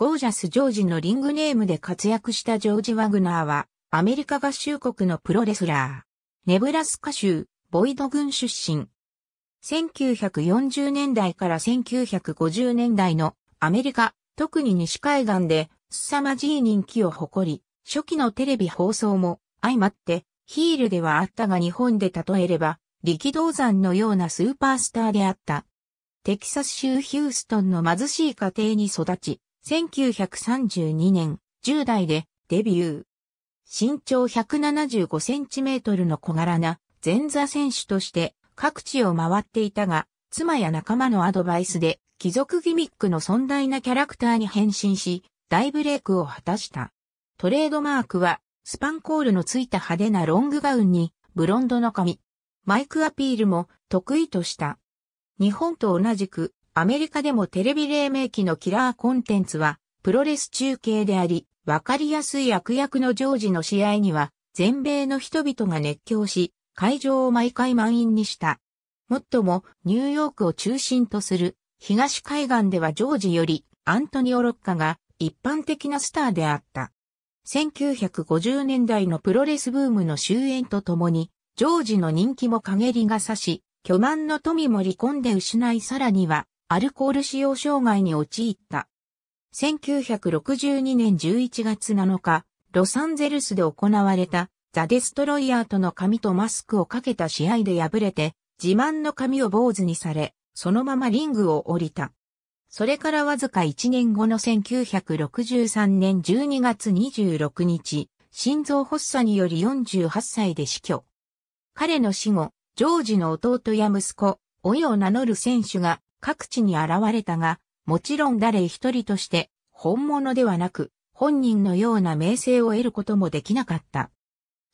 ゴージャス・ジョージのリングネームで活躍したジョージ・ワグナーは、アメリカ合衆国のプロレスラー。ネブラスカ州、ボイド郡出身。1940年代から1950年代のアメリカ、特に西海岸で凄まじい人気を誇り、初期のテレビ放送も相まってヒールではあったが日本で例えれば力道山のようなスーパースターであった。テキサス州ヒューストンの貧しい家庭に育ち、1932年、10代でデビュー。身長175センチメートルの小柄な前座選手として各地を回っていたが、妻や仲間のアドバイスで貴族ギミックの尊大なキャラクターに変身し、大ブレイクを果たした。トレードマークは、スパンコールのついた派手なロングガウンに、ブロンドの髪。マイクアピールも得意とした。日本と同じく、アメリカでもテレビ黎明期のキラーコンテンツは、プロレス中継であり、わかりやすい悪役のジョージの試合には、全米の人々が熱狂し、会場を毎回満員にした。もっとも、ニューヨークを中心とする、東海岸ではジョージより、アントニオ・ロッカが、一般的なスターであった。1950年代のプロレスブームの終焉とともに、ジョージの人気も陰りが差し、巨万の富も離婚で失いさらには、アルコール使用障害に陥った。1962年11月7日、ロサンゼルスで行われたザ・デストロイヤーとの髪とマスクをかけた試合で敗れて、自慢の髪を坊主にされ、そのままリングを降りた。それからわずか1年後の1963年12月26日、心臓発作により48歳で死去。彼の死後、ジョージの弟や息子、おいを名乗る選手が各地に現れたが、もちろん誰一人として本物ではなく、本人のような名声を得ることもできなかった。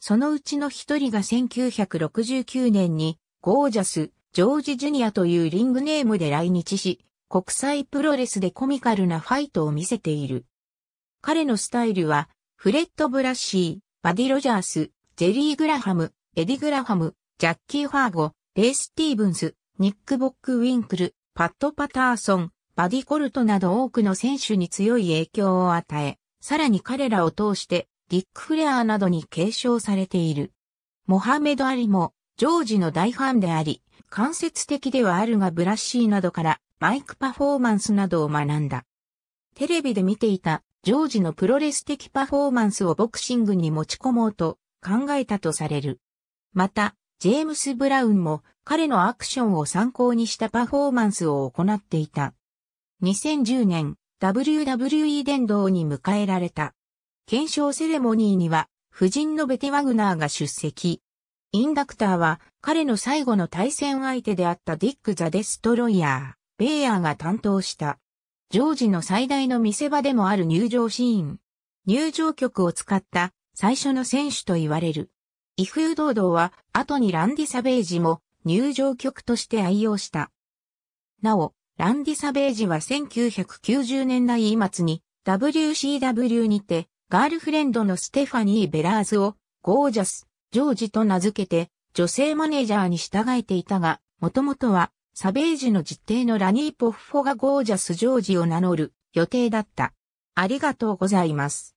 そのうちの一人が1969年に、ゴージャス、ジョージ・ジュニアというリングネームで来日し、国際プロレスでコミカルなファイトを見せている。彼のスタイルは、フレッド・ブラッシー、バディ・ロジャース、ジェリー・グラハム、エディ・グラハム、ジャッキー・ファーゴ、レイ・スティーブンス、ニック・ボック・ウィンクル、パット・パターソン、バディ・コルトなど多くの選手に強い影響を与え、さらに彼らを通してディック・フレアーなどに継承されている。モハメド・アリもジョージの大ファンであり、間接的ではあるがブラッシーなどからマイクパフォーマンスなどを学んだ。テレビで見ていたジョージのプロレス的パフォーマンスをボクシングに持ち込もうと考えたとされる。また、ジェームス・ブラウンも彼のアクションを参考にしたパフォーマンスを行っていた。2010年、WWE 殿堂に迎えられた。検証セレモニーには、夫人のベテ・ワグナーが出席。インダクターは、彼の最後の対戦相手であったディック・ザ・デストロイヤー、ベイヤーが担当した。ジョージの最大の見せ場でもある入場シーン。入場曲を使った最初の選手と言われる。イ威風堂々は、後にランディ・サベージも入場曲として愛用した。なお、ランディ・サベージは1990年代末に WCW にて、ガールフレンドのステファニー・ベラーズを、ゴージャス、ジョージと名付けて、女性マネージャーに従えていたが、もともとは、サベージの実弟のラニー・ポッフォがゴージャス・ジョージを名乗る予定だった。ありがとうございます。